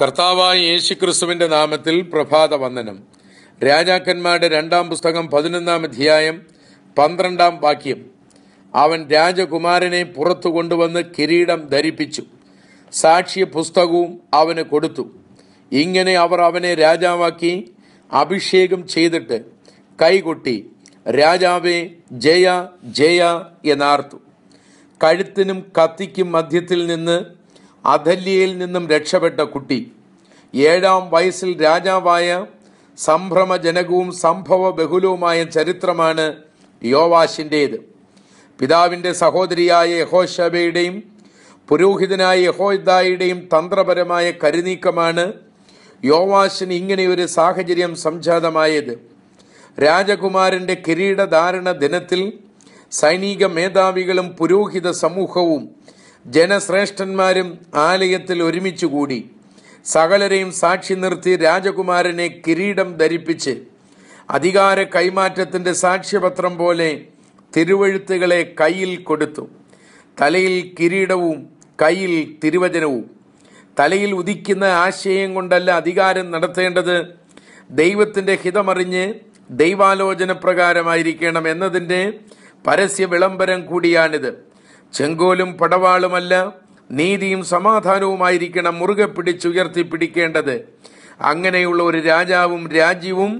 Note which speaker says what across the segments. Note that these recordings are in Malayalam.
Speaker 1: കർത്താവായ യേശുക്രിസ്തുവിന്റെ നാമത്തിൽ പ്രഭാത വന്ദനം രാജാക്കന്മാരുടെ രണ്ടാം പുസ്തകം പതിനൊന്നാം അധ്യായം പന്ത്രണ്ടാം വാക്യം അവൻ രാജകുമാരനെ പുറത്തു കൊണ്ടുവന്ന് കിരീടം ധരിപ്പിച്ചു സാക്ഷ്യ പുസ്തകവും അവന് കൊടുത്തു ഇങ്ങനെ അവർ അവനെ രാജാവാക്കി അഭിഷേകം ചെയ്തിട്ട് കൈകൊട്ടി രാജാവേ ജയ ജയ എന്നാർത്തു കഴുത്തിനും കത്തിക്കും മധ്യത്തിൽ നിന്ന് അധല്യയിൽ നിന്നും രക്ഷപ്പെട്ട കുട്ടി ഏഴാം വയസ്സിൽ രാജാവായ സംഭ്രമജനകവും സംഭവ ബഹുലവുമായ ചരിത്രമാണ് യോവാശിൻ്റേത് പിതാവിൻ്റെ സഹോദരിയായ യഹോശബയുടെയും പുരോഹിതനായ യഹോദായുടെയും തന്ത്രപരമായ കരുനീക്കമാണ് യോവാശിന് ഇങ്ങനെയൊരു സാഹചര്യം സംജാതമായത് രാജകുമാരൻ്റെ കിരീടധാരണ ദിനത്തിൽ സൈനിക മേധാവികളും പുരോഹിത സമൂഹവും ജനശ്രേഷ്ഠന്മാരും ആലയത്തിൽ ഒരുമിച്ച് കൂടി സകലരെയും സാക്ഷി നിർത്തി രാജകുമാരനെ കിരീടം ധരിപ്പിച്ച് അധികാര കൈമാറ്റത്തിൻ്റെ സാക്ഷ്യപത്രം പോലെ തിരുവഴുത്തുകളെ കയ്യിൽ കൊടുത്തു തലയിൽ കിരീടവും കയ്യിൽ തിരുവചനവും തലയിൽ ഉദിക്കുന്ന ആശയം കൊണ്ടല്ല അധികാരം നടത്തേണ്ടത് ദൈവത്തിൻ്റെ ഹിതമറിഞ്ഞ് ദൈവാലോചന പ്രകാരമായിരിക്കണം എന്നതിൻ്റെ പരസ്യ വിളംബരം കൂടിയാണിത് ചെങ്കോലും പടവാളുമല്ല നീതിയും സമാധാനവുമായിരിക്കണം മുറുകെ പിടിച്ചുയർത്തി പിടിക്കേണ്ടത് അങ്ങനെയുള്ള ഒരു രാജാവും രാജ്യവും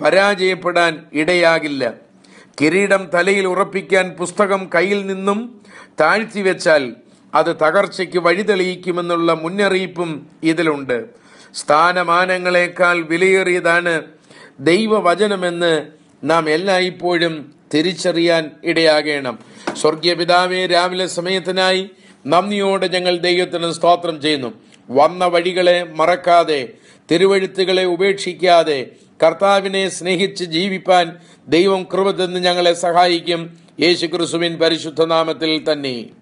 Speaker 1: പരാജയപ്പെടാൻ ഇടയാകില്ല കിരീടം തലയിൽ ഉറപ്പിക്കാൻ പുസ്തകം കയ്യിൽ നിന്നും താഴ്ത്തിവെച്ചാൽ അത് തകർച്ചയ്ക്ക് വഴിതെളിയിക്കുമെന്നുള്ള മുന്നറിയിപ്പും ഇതിലുണ്ട് സ്ഥാനമാനങ്ങളെക്കാൾ വിലയേറിയതാണ് ദൈവവചനമെന്ന് നാം എല്ലായ്പ്പോഴും തിരിച്ചറിയാൻ സ്വർഗീയ സ്വർഗീയപിതാവെ രാവിലെ സമയത്തിനായി നന്ദിയോടെ ഞങ്ങൾ ദൈവത്തിന് സ്തോത്രം ചെയ്യുന്നു വന്ന വഴികളെ മറക്കാതെ തിരുവഴുത്തുകളെ ഉപേക്ഷിക്കാതെ കർത്താവിനെ സ്നേഹിച്ച് ജീവിപ്പാൻ ദൈവം കൃപ തന്ന് ഞങ്ങളെ സഹായിക്കും യേശുക്രിസുവിൻ പരിശുദ്ധ നാമത്തിൽ തന്നെ